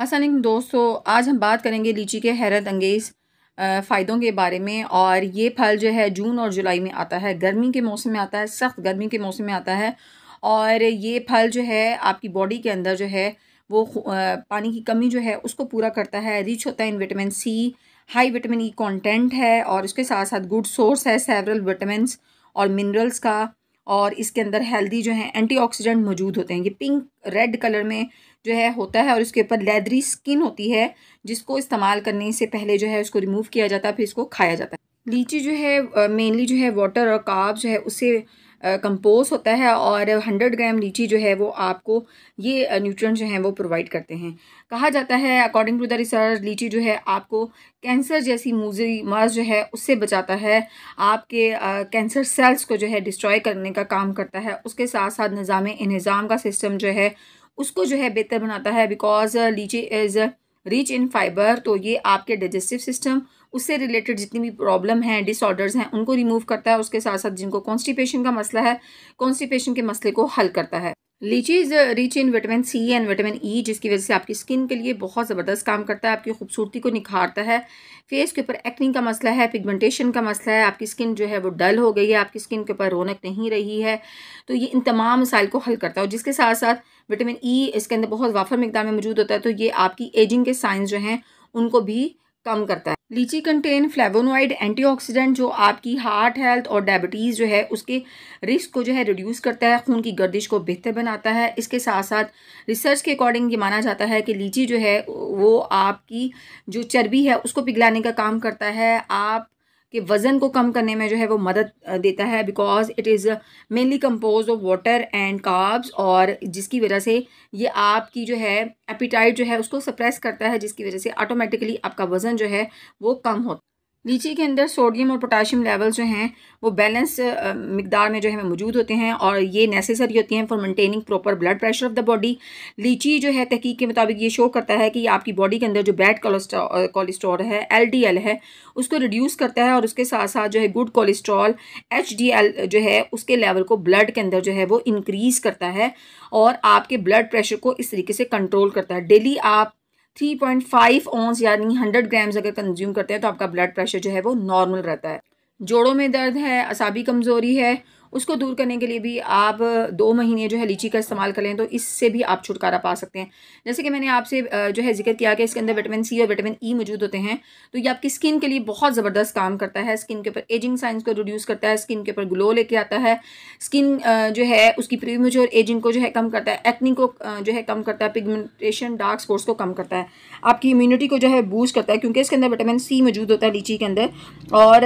असल दोस्तों आज हम बात करेंगे लीची के हैरत अंगेज़ फ़ायदों के बारे में और ये फल जो है जून और जुलाई में आता है गर्मी के मौसम में आता है सख्त गर्मी के मौसम में आता है और ये फल जो है आपकी बॉडी के अंदर जो है वो पानी की कमी जो है उसको पूरा करता है रिच होता है in vitamin C high vitamin E content है और उसके साथ साथ गुड सोर्स है सेवरल विटामिन और मिनरल्स का और इसके अंदर हेल्दी जो है एंटीऑक्सीडेंट मौजूद होते हैं ये पिंक रेड कलर में जो है होता है और इसके ऊपर लेदरी स्किन होती है जिसको इस्तेमाल करने से पहले जो है उसको रिमूव किया जाता है फिर इसको खाया जाता है लीची जो है मेनली जो है वाटर और काब जो है उसे कंपोज होता है और हंड्रेड ग्राम लीची जो है वो आपको ये न्यूट्रन जो हैं वो प्रोवाइड करते हैं कहा जाता है अकॉर्डिंग टू द रिसर्च लीची जो है आपको कैंसर जैसी मूजी मर्ज जो है उससे बचाता है आपके कैंसर सेल्स को जो है डिस्ट्रॉय करने का काम करता है उसके साथ साथ निज़ाम इन्ज़ाम का सिस्टम जो है उसको जो है बेहतर बनाता है बिकॉज लीची इज़ रिच इन फाइबर तो ये आपके डाइजेस्टिव सिस्टम उससे रिलेटेड जितनी भी प्रॉब्लम हैं डिसऑर्डर्स हैं उनको रिमूव करता है उसके साथ साथ जिनको कॉन्स्टिपेशन का मसला है कॉन्स्टिपेशन के मसले को हल करता है lychee is rich in vitamin C and vitamin E जिसकी वजह से आपकी स्किन के लिए बहुत ज़बरदस्त काम करता है आपकी खूबसूरती को निखारता है फेस के ऊपर एक्निंग का मसला है पिगमेंटेशन का मसला है आपकी स्किन जो है वो डल हो गई है आपकी स्किन के ऊपर रौनक नहीं रही है तो ये इन तमाम मसाइल को हल करता है और जिसके साथ साथ विटामिन ई e इसके अंदर बहुत वाफर मकदार में मौजूद होता है तो ये आपकी एजिंग के साइंस जो हैं उनको भी कम करता है लीची कंटेन फ्लेवोनोइड एंटीऑक्सीडेंट जो आपकी हार्ट हेल्थ और डायबिटीज़ जो है उसके रिस्क को जो है रिड्यूस करता है खून की गर्दिश को बेहतर बनाता है इसके साथ साथ रिसर्च के अकॉर्डिंग ये माना जाता है कि लीची जो है वो आपकी जो चर्बी है उसको पिघलाने का काम करता है आप कि वज़न को कम करने में जो है वो मदद देता है because it is mainly compose of water and carbs और जिसकी वजह से ये आपकी जो है एपिटाइट जो है उसको सप्रेस करता है जिसकी वजह से ऑटोमेटिकली आपका वज़न जो है वो कम होता लीची के अंदर सोडियम और पोटाशियम लेवल जो हैं वो बैलेंस मकदार में जो है वह मौजूद होते हैं और ये नेसेसरी होती हैं for maintaining proper blood pressure of the body lychee जो है तहकीक के मुताबिक ये शो करता है कि आपकी बॉडी के अंदर जो बैड कोलेस्ट्रॉल है एल है उसको रिड्यूस करता है और उसके साथ साथ जो है गुड कोलेस्ट्रॉल एच जो है उसके लेवल को ब्लड के अंदर जो है वो इनक्रीज़ करता है और आपके ब्लड प्रेशर को इस तरीके से कंट्रोल करता है डेली आप थ्री पॉइंट फाइव ओंस यानी हंड्रेड ग्राम्स अगर कंज्यूम करते हैं तो आपका ब्लड प्रेशर जो है वो नॉर्मल रहता है जोड़ों में दर्द है असाबी कमज़ोरी है उसको दूर करने के लिए भी आप दो महीने जो है लीची का इस्तेमाल करें तो इससे भी आप छुटकारा पा सकते हैं जैसे कि मैंने आपसे जो है जिक्र किया कि इसके अंदर विटामिन सी और विटामिन ई e मौजूद होते हैं तो ये आपकी स्किन के लिए बहुत ज़बरदस्त काम करता है स्किन के ऊपर एजिंग साइंस को रिड्यूस करता है स्किन के ऊपर ग्लो लेके आता है स्किन जो है उसकी प्रीमेच्योर एजिंग को जो है कम करता है एक्निंग को जो है कम करता है पिगमेंटेशन डार्क स्पॉट्स को कम करता है आपकी इम्यूनिटी को जो है बूस्ट करता है क्योंकि इसके अंदर विटामिन सी मौजूद होता है लीची के अंदर और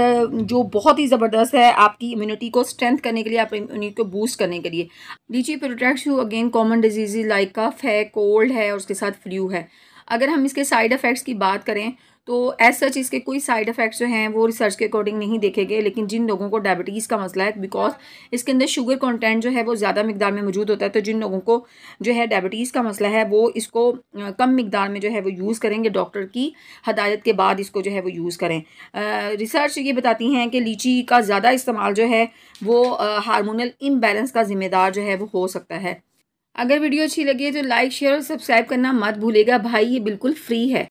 जो बहुत ही ज़बरदस्त है आपकी इम्यूनिटी को स्ट्रेंथ करने के लिए आप इम्यूनिटी को बूस्ट करने के लिए lychee protects you again common disease like cough है कोल्ड है और उसके साथ फ्लू है अगर हम इसके साइड इफ़ेक्ट्स की बात करें तो एज सच इसके कोई साइड इफ़ेक्ट्स जो हैं वो रिसर्च के अकॉर्डिंग नहीं देखे गए लेकिन जिन लोगों को डायबिटीज़ का मसला है बिकॉज इसके अंदर शुगर कंटेंट जो है वो ज़्यादा मकदार में मौजूद होता है तो जिन लोगों को जो है डायबिटीज़ का मसला है वो इसको कम मकदार में जो है वो यूज़ करेंगे डॉक्टर की हदायत के बाद इसको जो है वो यूज़ करें रिसर्च ये बताती हैं कि लीची का ज़्यादा इस्तेमाल जो है वो हारमोनल इम्बेलेंस का ज़िम्मेदार जो है वो हो सकता है अगर वीडियो अच्छी लगी है तो लाइक शेयर और सब्सक्राइब करना मत भूलेगा भाई ये बिल्कुल फ्री है